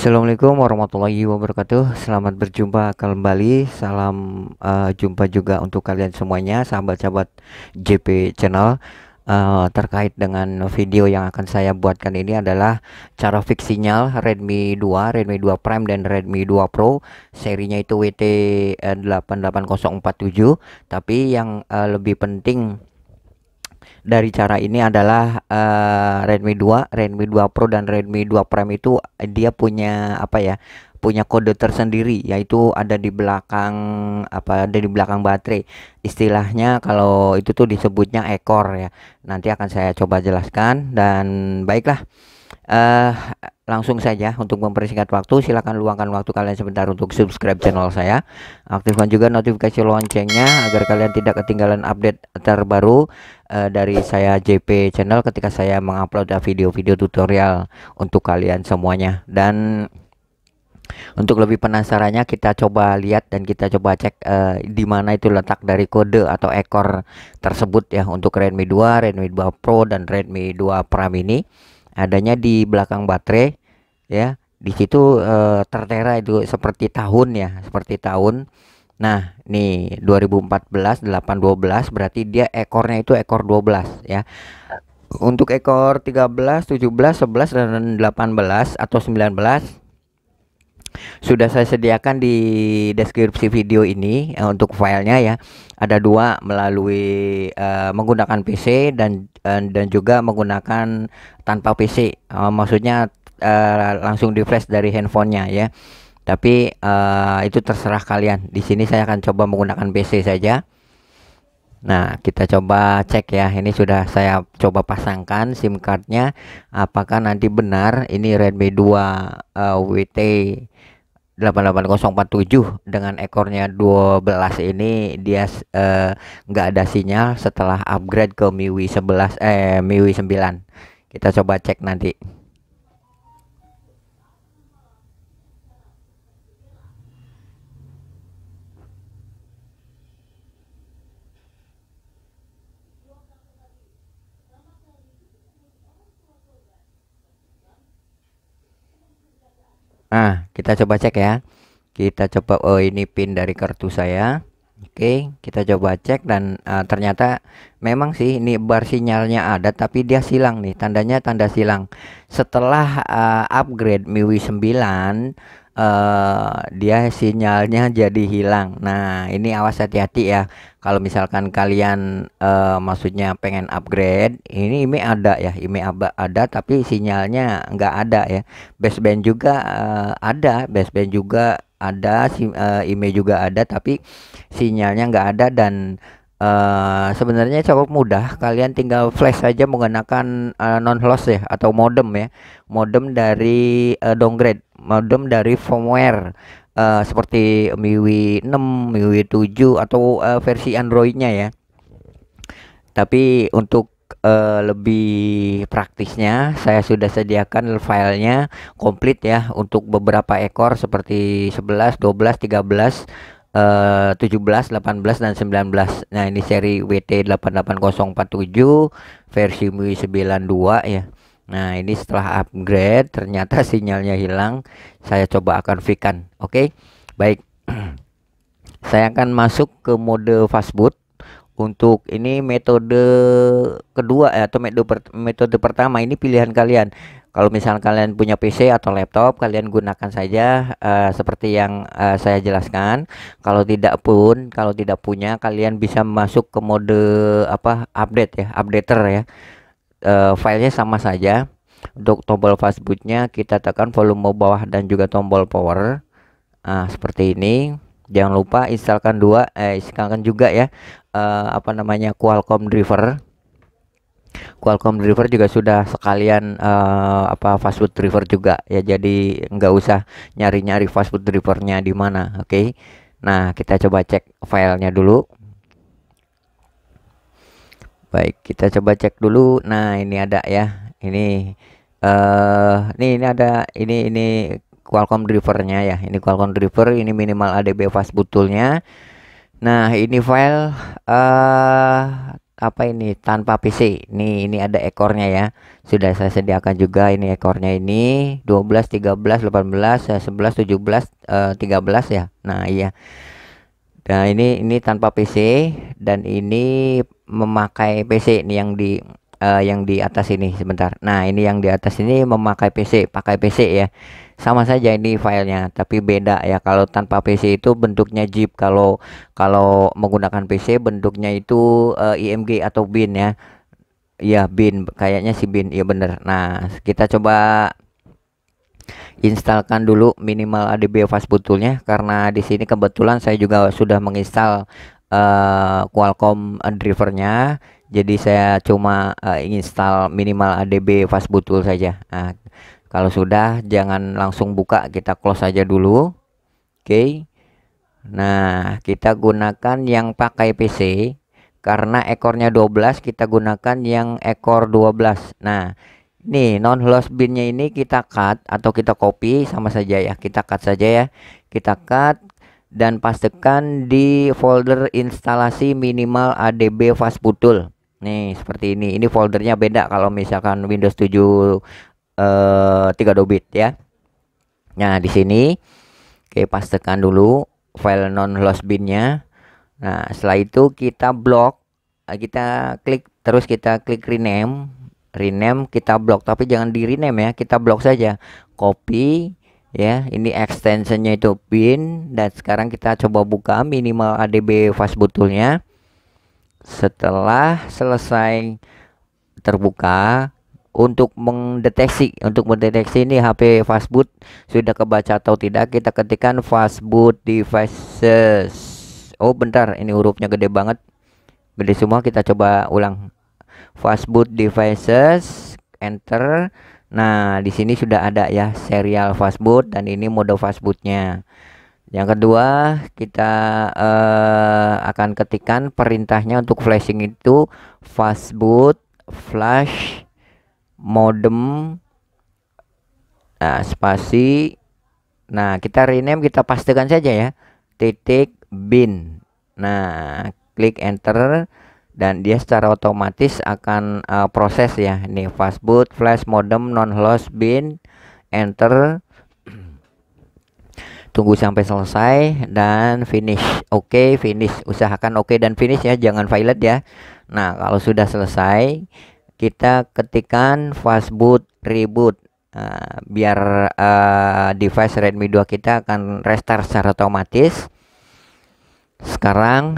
Assalamualaikum warahmatullahi wabarakatuh Selamat berjumpa kembali Salam uh, jumpa juga untuk kalian semuanya Sahabat-sahabat JP Channel uh, Terkait dengan video yang akan saya buatkan ini adalah Cara fix sinyal Redmi 2, Redmi 2 Prime dan Redmi 2 Pro Serinya itu WT88047 Tapi yang uh, lebih penting dari cara ini adalah uh, Redmi 2, Redmi 2 Pro dan Redmi 2 Prime itu dia punya apa ya? punya kode tersendiri yaitu ada di belakang apa ada di belakang baterai istilahnya kalau itu tuh disebutnya ekor ya nanti akan saya coba jelaskan dan baiklah uh, langsung saja untuk mempersingkat waktu silahkan luangkan waktu kalian sebentar untuk subscribe channel saya aktifkan juga notifikasi loncengnya agar kalian tidak ketinggalan update terbaru uh, dari saya JP channel ketika saya mengupload video-video tutorial untuk kalian semuanya dan untuk lebih penasarannya kita coba lihat dan kita coba cek uh, di mana itu letak dari kode atau ekor tersebut ya untuk Redmi 2, Redmi 2 Pro dan Redmi 2 Prime ini adanya di belakang baterai ya di situ e, tertera itu seperti tahun ya seperti tahun nah nih 2014 812 berarti dia ekornya itu ekor 12 ya untuk ekor 13 17 11 dan 18 atau 19 sudah saya sediakan di deskripsi video ini uh, untuk filenya ya ada dua melalui uh, menggunakan PC dan uh, dan juga menggunakan tanpa PC uh, maksudnya uh, langsung di flash dari handphonenya ya tapi uh, itu terserah kalian di sini saya akan coba menggunakan PC saja Nah, kita coba cek ya. Ini sudah saya coba pasangkan SIM cardnya. Apakah nanti benar ini Redmi 2 uh, WT 88047 dengan ekornya 12 ini dia eh, nggak uh, ada sinyal setelah upgrade ke MIUI 11 eh MIUI 9. Kita coba cek nanti. nah kita coba cek ya kita coba oh ini pin dari kartu saya oke kita coba cek dan uh, ternyata memang sih ini bar sinyalnya ada tapi dia silang nih tandanya tanda silang setelah uh, upgrade MIUI 9 Eh, dia sinyalnya jadi hilang. Nah, ini awas hati-hati ya. Kalau misalkan kalian uh, maksudnya pengen upgrade, ini IMEI ada ya, IMEI ada tapi sinyalnya nggak ada ya. Baseband juga uh, ada, baseband juga ada, sim, uh, IMEI juga ada tapi sinyalnya nggak ada dan Uh, sebenarnya cukup mudah kalian tinggal flash saja menggunakan uh, non loss ya atau modem ya modem dari uh, downgrade modem dari firmware uh, seperti MIUI 6, MIUI 7 atau uh, versi Androidnya ya. Tapi untuk uh, lebih praktisnya saya sudah sediakan filenya komplit ya untuk beberapa ekor seperti 11, 12, 13 Uh, 17, 18 dan 19. Nah, ini seri WT88047 versi MIUI 92 ya. Nah ini setelah upgrade ternyata sinyalnya hilang saya coba akan fikan oke okay? baik saya akan masuk ke mode fastboot untuk ini metode kedua eh, atau metode per, metode pertama ini pilihan kalian kalau misal kalian punya PC atau laptop kalian gunakan saja uh, seperti yang uh, saya jelaskan kalau tidak pun kalau tidak punya kalian bisa masuk ke mode apa update ya updater ya uh, filenya sama saja untuk tombol fastbootnya kita tekan volume bawah dan juga tombol power nah, seperti ini jangan lupa instalkan dua eh installkan juga ya uh, apa namanya Qualcomm driver Qualcomm driver juga sudah sekalian uh, apa fastboot driver juga ya jadi nggak usah nyari-nyari fastboot drivernya di mana oke okay? nah kita coba cek filenya dulu Baik, kita coba cek dulu. Nah, ini ada ya. Ini eh uh, nih ini ada ini ini Qualcomm drivernya ya. Ini Qualcomm driver, ini minimal ADB fast butulnya. Nah, ini file eh uh, apa ini tanpa PC. Nih, ini ada ekornya ya. Sudah saya sediakan juga ini ekornya ini 12, 13, 18, 11, 17, uh, 13 ya. Nah, iya. Nah, ini ini tanpa PC dan ini memakai PC ini yang di uh, yang di atas ini sebentar. Nah, ini yang di atas ini memakai PC, pakai PC ya. Sama saja ini filenya, tapi beda ya. Kalau tanpa PC itu bentuknya zip, kalau kalau menggunakan PC bentuknya itu uh, eh, IMG atau bin ya. ya bin kayaknya si bin. Iya bener Nah, kita coba instalkan dulu minimal ADB fastbootnya toolnya karena di sini kebetulan saya juga sudah menginstal uh, Qualcomm drivernya jadi saya cuma uh, install minimal ADB fastboot tool saja nah, kalau sudah jangan langsung buka kita close saja dulu oke okay. Nah, kita gunakan yang pakai PC karena ekornya 12, kita gunakan yang ekor 12. Nah, nih non loss binnya ini kita cut atau kita copy sama saja ya kita cut saja ya kita cut dan pastikan di folder instalasi minimal adb fast putul nih seperti ini ini foldernya beda kalau misalkan Windows 7 eh, 3 bit ya nah di sini oke pastikan dulu file non loss binnya nah setelah itu kita blok eh, kita klik terus kita klik rename rename kita blok tapi jangan di rename ya kita blok saja copy ya ini extensionnya itu pin dan sekarang kita coba buka minimal adb fast butulnya setelah selesai terbuka untuk mendeteksi untuk mendeteksi ini HP fastboot sudah kebaca atau tidak kita ketikkan fastboot devices oh bentar ini hurufnya gede banget gede semua kita coba ulang fastboot devices enter nah di sini sudah ada ya serial fastboot dan ini mode fastbootnya yang kedua kita uh, akan ketikkan perintahnya untuk flashing itu fastboot flash modem nah spasi nah kita rename kita pastikan saja ya titik bin nah klik enter dan dia secara otomatis akan uh, proses ya ini fastboot flash modem non host bin enter tunggu sampai selesai dan finish oke okay, finish usahakan oke okay dan finish ya jangan violet ya nah kalau sudah selesai kita ketikkan fastboot reboot uh, biar uh, device Redmi 2 kita akan restart secara otomatis sekarang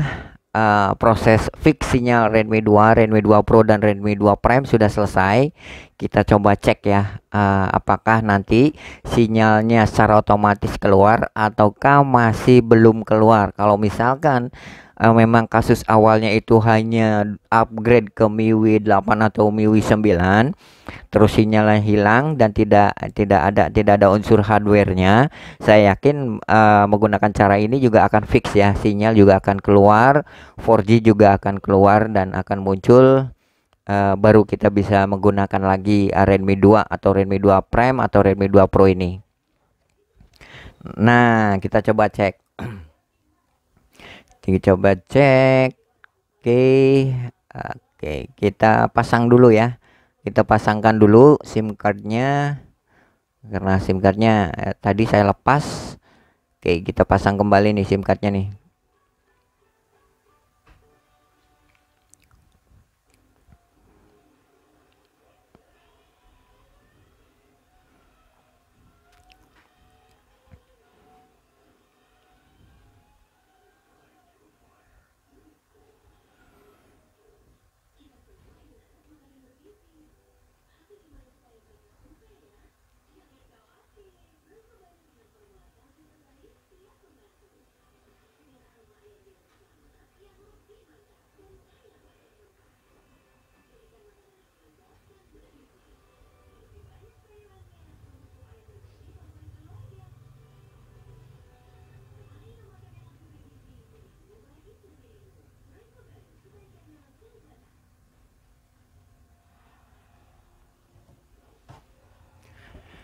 uh, proses sinyal Redmi 2, Redmi 2 Pro dan Redmi 2 Prime sudah selesai. Kita coba cek ya uh, apakah nanti sinyalnya secara otomatis keluar ataukah masih belum keluar. Kalau misalkan uh, memang kasus awalnya itu hanya upgrade ke MIUI 8 atau MIUI 9 terus sinyalnya hilang dan tidak tidak ada tidak ada unsur hardwarenya saya yakin uh, menggunakan cara ini juga akan fix ya sinyal juga akan keluar 4G juga akan keluar dan akan muncul Uh, baru kita bisa menggunakan lagi Redmi 2 atau Redmi 2 Prime atau Redmi 2 Pro ini. Nah, kita coba cek. kita coba cek oke oke kita pasang dulu ya kita pasangkan dulu SIM cardnya karena SIM cardnya eh, tadi saya lepas oke kita pasang kembali nih SIM cardnya nih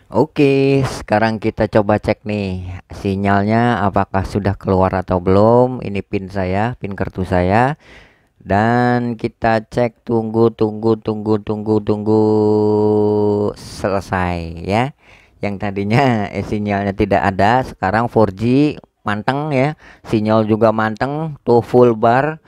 Oke, sekarang kita coba cek nih sinyalnya apakah sudah keluar atau belum. Ini pin saya, pin kartu saya. Dan kita cek tunggu tunggu tunggu tunggu tunggu selesai ya. Yang tadinya eh, sinyalnya tidak ada, sekarang 4G manteng ya. Sinyal juga manteng, tuh full bar.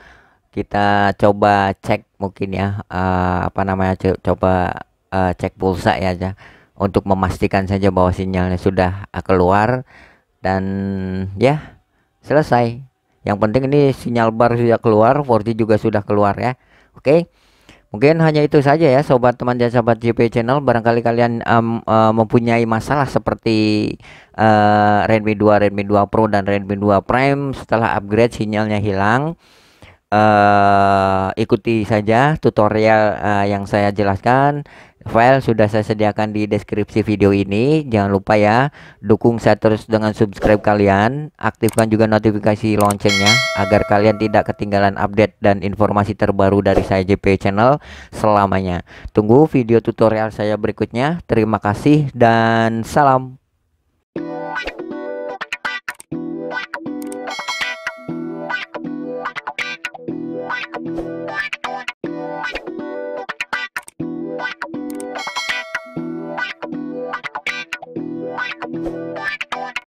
Kita coba cek mungkin ya uh, apa namanya coba uh, cek pulsa ya aja untuk memastikan saja bahwa sinyalnya sudah ah, keluar dan ya selesai yang penting ini sinyal bar sudah keluar 4G juga sudah keluar ya oke Mungkin hanya itu saja ya sobat teman dan sahabat JP channel barangkali kalian um, uh, mempunyai masalah seperti uh, Redmi 2, Redmi 2 Pro dan Redmi 2 Prime setelah upgrade sinyalnya hilang. Uh, ikuti saja tutorial uh, yang saya jelaskan File sudah saya sediakan di deskripsi video ini. Jangan lupa ya, dukung saya terus dengan subscribe kalian. Aktifkan juga notifikasi loncengnya agar kalian tidak ketinggalan update dan informasi terbaru dari saya JP Channel selamanya. Tunggu video tutorial saya berikutnya. Terima kasih dan salam